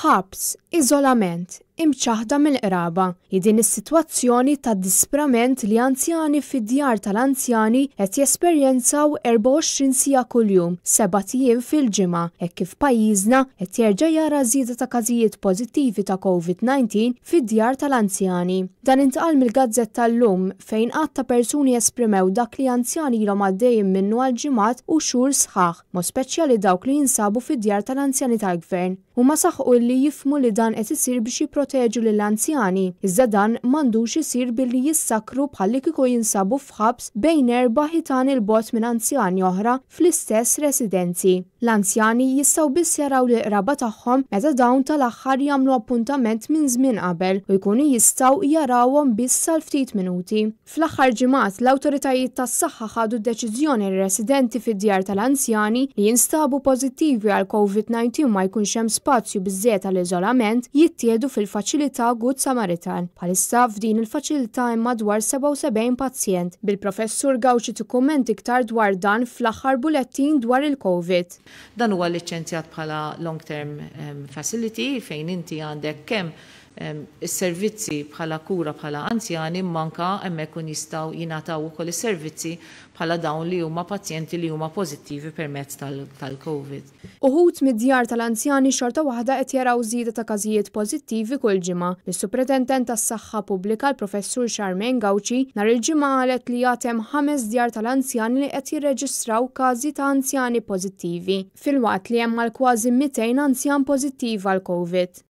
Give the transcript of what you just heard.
ħabs, isolament imċaħda mill-qraba li din is-sitwazzjoni ta' disprament li anzjani fid-djar tal-anzjani qed jesperjenzaw 24 sija kuljum, seba' tiem fil-ġimgħa, hekk kif pajjiżna qed jerġa' jara żieda ta' każijiet pożittivi ta' COVID-19 fid-djar tal-anzjani. Dan intqal mill-Gazzett tal-lum fejn qatt ta' persuni esprimew dak li anzjani ilhom għaddejjin minnu għal ġimgħat u xhur sħaħ, mo speċjali dawk li jinsabu fid-djar tal-anzjani tal-gvern. Huma saħqu li jifmu li dan qed isir biex jipproteġu lill anzjani iżda dan m'għandux isir billi jissakru bħalli kieku jinsabu fħabs bejn erba' ħitan il-bot minn anzjani oħra fl-istess residenzi. L-anzjani jistgħu biss jaraw li qraba tagħhom meta dawn tal-aħħar jagħmlu appuntament minn żmien qabel u jkunu jistgħu jarawhom biss sal ftit minuti. Fl-aħħar ġimgħat l-awtoritajiet tas-saħħa ħadu d-deċiżjoni residenti fid-djar tal-anzjani li jinstabu pożittivi għal COVID-19 ma jkunx hemm spazju biżżejjed għall-iżolament jittiedu fil faċilità Good Samaritan. Palissa f'din il-faċilità madwar 77 pazjent. Bil-professur Gawċi t-kommenti iktar dwar dan fl-aħħar bulettin dwar il-COVID. Dan huwa liċenzjat bħala long-term facility fejn inti għandek kemm is-servizzi bħala kura bħala anzjani manka hemmhekk kun jistgħu jingħataw ukoll is-servizzi bħala dawn li huma pazjenti li huma pożittivi permezz tal-COVID. Uħut mid-djar tal-anzjani xorta waħda qed jaraw żieda ta' każijiet pożittivi kull ġimgħa. Is-Supretendent tas-Saħħa Pubblika l-Professur Charmaine Gawċi nhar il-ġimgħa qalet li jagħtem ħames djar tal-anzjani li qed jirreġistraw każi ta' anzjani pożittivi, fil-waqt li hemm għal kważi 200 anzjan pożittiv għal COVID.